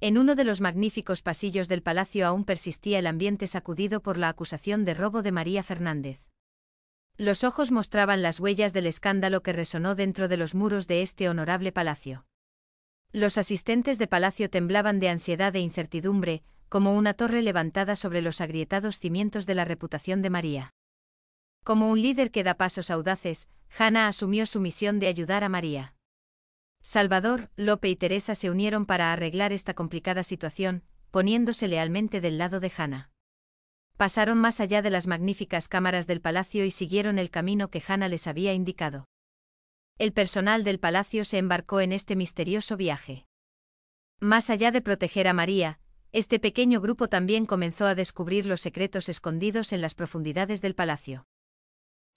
En uno de los magníficos pasillos del palacio aún persistía el ambiente sacudido por la acusación de robo de María Fernández. Los ojos mostraban las huellas del escándalo que resonó dentro de los muros de este honorable palacio. Los asistentes de palacio temblaban de ansiedad e incertidumbre, como una torre levantada sobre los agrietados cimientos de la reputación de María. Como un líder que da pasos audaces, Hannah asumió su misión de ayudar a María. Salvador, Lope y Teresa se unieron para arreglar esta complicada situación, poniéndose lealmente del lado de Hanna. Pasaron más allá de las magníficas cámaras del palacio y siguieron el camino que Hanna les había indicado. El personal del palacio se embarcó en este misterioso viaje. Más allá de proteger a María, este pequeño grupo también comenzó a descubrir los secretos escondidos en las profundidades del palacio.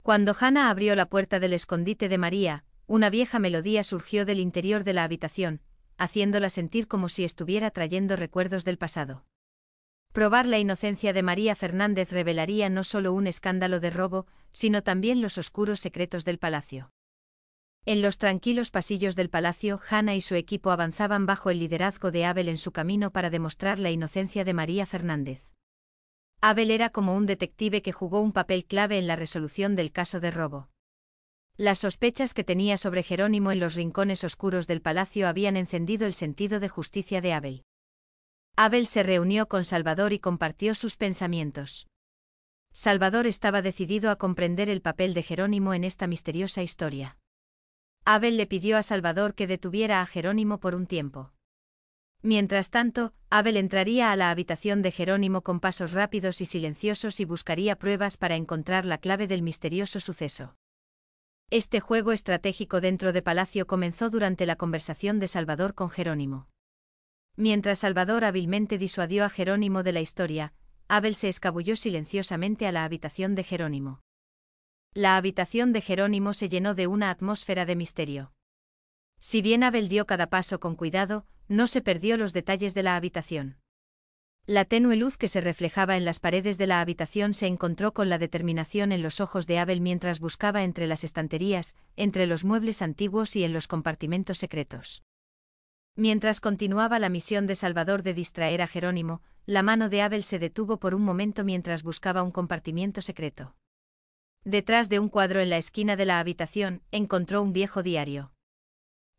Cuando Hannah abrió la puerta del escondite de María, una vieja melodía surgió del interior de la habitación, haciéndola sentir como si estuviera trayendo recuerdos del pasado. Probar la inocencia de María Fernández revelaría no solo un escándalo de robo, sino también los oscuros secretos del palacio. En los tranquilos pasillos del palacio, Hanna y su equipo avanzaban bajo el liderazgo de Abel en su camino para demostrar la inocencia de María Fernández. Abel era como un detective que jugó un papel clave en la resolución del caso de robo. Las sospechas que tenía sobre Jerónimo en los rincones oscuros del palacio habían encendido el sentido de justicia de Abel. Abel se reunió con Salvador y compartió sus pensamientos. Salvador estaba decidido a comprender el papel de Jerónimo en esta misteriosa historia. Abel le pidió a Salvador que detuviera a Jerónimo por un tiempo. Mientras tanto, Abel entraría a la habitación de Jerónimo con pasos rápidos y silenciosos y buscaría pruebas para encontrar la clave del misterioso suceso. Este juego estratégico dentro de Palacio comenzó durante la conversación de Salvador con Jerónimo. Mientras Salvador hábilmente disuadió a Jerónimo de la historia, Abel se escabulló silenciosamente a la habitación de Jerónimo. La habitación de Jerónimo se llenó de una atmósfera de misterio. Si bien Abel dio cada paso con cuidado, no se perdió los detalles de la habitación. La tenue luz que se reflejaba en las paredes de la habitación se encontró con la determinación en los ojos de Abel mientras buscaba entre las estanterías, entre los muebles antiguos y en los compartimentos secretos. Mientras continuaba la misión de Salvador de distraer a Jerónimo, la mano de Abel se detuvo por un momento mientras buscaba un compartimiento secreto. Detrás de un cuadro en la esquina de la habitación, encontró un viejo diario.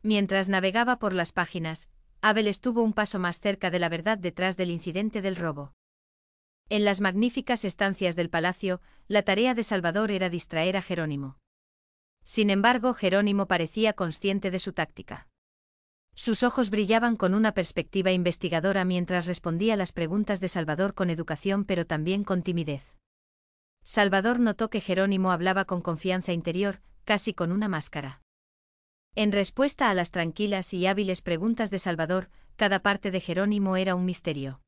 Mientras navegaba por las páginas, Abel estuvo un paso más cerca de la verdad detrás del incidente del robo. En las magníficas estancias del palacio, la tarea de Salvador era distraer a Jerónimo. Sin embargo, Jerónimo parecía consciente de su táctica. Sus ojos brillaban con una perspectiva investigadora mientras respondía las preguntas de Salvador con educación pero también con timidez. Salvador notó que Jerónimo hablaba con confianza interior, casi con una máscara. En respuesta a las tranquilas y hábiles preguntas de Salvador, cada parte de Jerónimo era un misterio.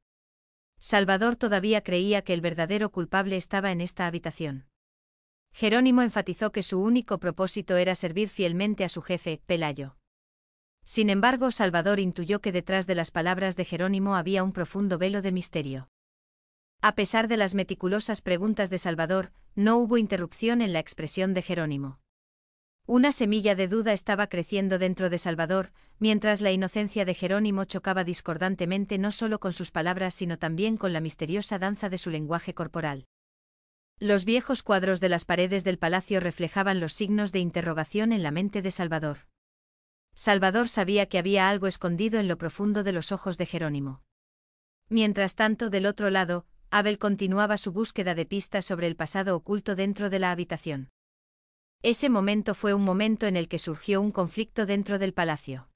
Salvador todavía creía que el verdadero culpable estaba en esta habitación. Jerónimo enfatizó que su único propósito era servir fielmente a su jefe, Pelayo. Sin embargo, Salvador intuyó que detrás de las palabras de Jerónimo había un profundo velo de misterio. A pesar de las meticulosas preguntas de Salvador, no hubo interrupción en la expresión de Jerónimo. Una semilla de duda estaba creciendo dentro de Salvador, mientras la inocencia de Jerónimo chocaba discordantemente no solo con sus palabras sino también con la misteriosa danza de su lenguaje corporal. Los viejos cuadros de las paredes del palacio reflejaban los signos de interrogación en la mente de Salvador. Salvador sabía que había algo escondido en lo profundo de los ojos de Jerónimo. Mientras tanto, del otro lado, Abel continuaba su búsqueda de pistas sobre el pasado oculto dentro de la habitación. Ese momento fue un momento en el que surgió un conflicto dentro del palacio.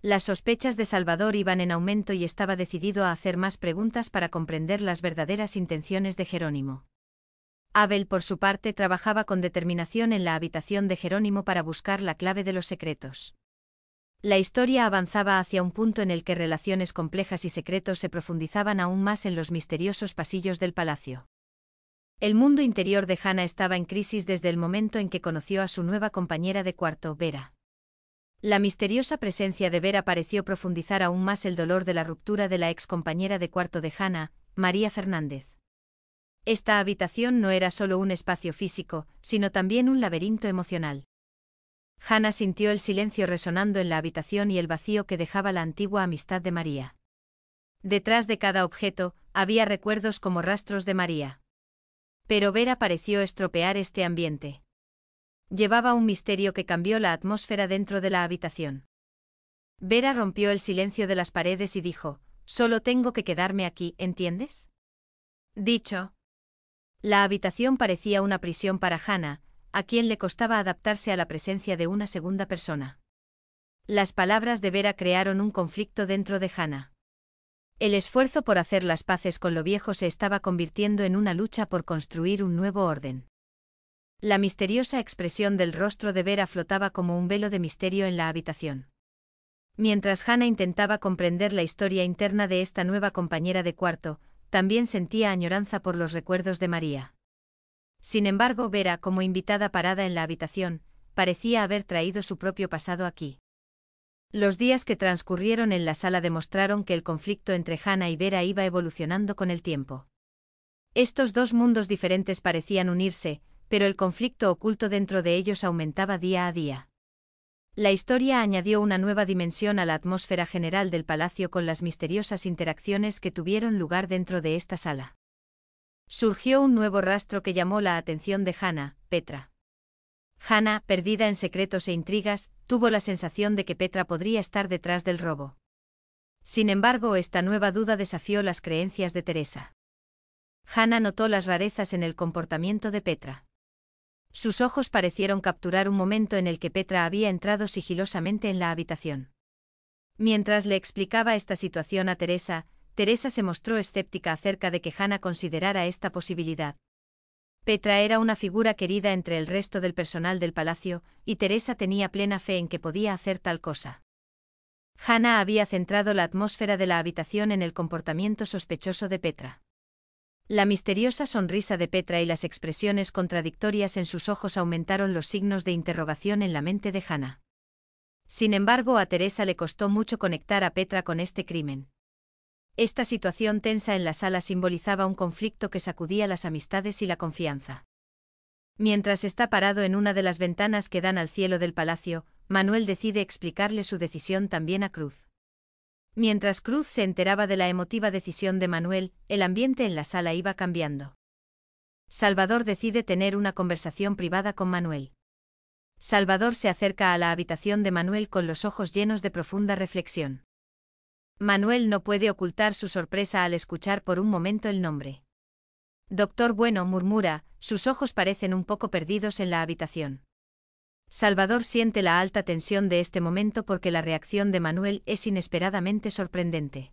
Las sospechas de Salvador iban en aumento y estaba decidido a hacer más preguntas para comprender las verdaderas intenciones de Jerónimo. Abel, por su parte, trabajaba con determinación en la habitación de Jerónimo para buscar la clave de los secretos. La historia avanzaba hacia un punto en el que relaciones complejas y secretos se profundizaban aún más en los misteriosos pasillos del palacio. El mundo interior de Hannah estaba en crisis desde el momento en que conoció a su nueva compañera de cuarto, Vera. La misteriosa presencia de Vera pareció profundizar aún más el dolor de la ruptura de la ex compañera de cuarto de Hannah, María Fernández. Esta habitación no era solo un espacio físico, sino también un laberinto emocional. Hannah sintió el silencio resonando en la habitación y el vacío que dejaba la antigua amistad de María. Detrás de cada objeto, había recuerdos como rastros de María pero Vera pareció estropear este ambiente. Llevaba un misterio que cambió la atmósfera dentro de la habitación. Vera rompió el silencio de las paredes y dijo, Solo tengo que quedarme aquí, ¿entiendes? Dicho. La habitación parecía una prisión para Hannah, a quien le costaba adaptarse a la presencia de una segunda persona. Las palabras de Vera crearon un conflicto dentro de Hannah. El esfuerzo por hacer las paces con lo viejo se estaba convirtiendo en una lucha por construir un nuevo orden. La misteriosa expresión del rostro de Vera flotaba como un velo de misterio en la habitación. Mientras Hannah intentaba comprender la historia interna de esta nueva compañera de cuarto, también sentía añoranza por los recuerdos de María. Sin embargo, Vera, como invitada parada en la habitación, parecía haber traído su propio pasado aquí. Los días que transcurrieron en la sala demostraron que el conflicto entre Hanna y Vera iba evolucionando con el tiempo. Estos dos mundos diferentes parecían unirse, pero el conflicto oculto dentro de ellos aumentaba día a día. La historia añadió una nueva dimensión a la atmósfera general del palacio con las misteriosas interacciones que tuvieron lugar dentro de esta sala. Surgió un nuevo rastro que llamó la atención de Hannah, Petra. Hannah, perdida en secretos e intrigas, tuvo la sensación de que Petra podría estar detrás del robo. Sin embargo, esta nueva duda desafió las creencias de Teresa. Hannah notó las rarezas en el comportamiento de Petra. Sus ojos parecieron capturar un momento en el que Petra había entrado sigilosamente en la habitación. Mientras le explicaba esta situación a Teresa, Teresa se mostró escéptica acerca de que Hannah considerara esta posibilidad, Petra era una figura querida entre el resto del personal del palacio, y Teresa tenía plena fe en que podía hacer tal cosa. Hannah había centrado la atmósfera de la habitación en el comportamiento sospechoso de Petra. La misteriosa sonrisa de Petra y las expresiones contradictorias en sus ojos aumentaron los signos de interrogación en la mente de Hannah. Sin embargo, a Teresa le costó mucho conectar a Petra con este crimen. Esta situación tensa en la sala simbolizaba un conflicto que sacudía las amistades y la confianza. Mientras está parado en una de las ventanas que dan al cielo del palacio, Manuel decide explicarle su decisión también a Cruz. Mientras Cruz se enteraba de la emotiva decisión de Manuel, el ambiente en la sala iba cambiando. Salvador decide tener una conversación privada con Manuel. Salvador se acerca a la habitación de Manuel con los ojos llenos de profunda reflexión. Manuel no puede ocultar su sorpresa al escuchar por un momento el nombre. Doctor Bueno murmura, sus ojos parecen un poco perdidos en la habitación. Salvador siente la alta tensión de este momento porque la reacción de Manuel es inesperadamente sorprendente.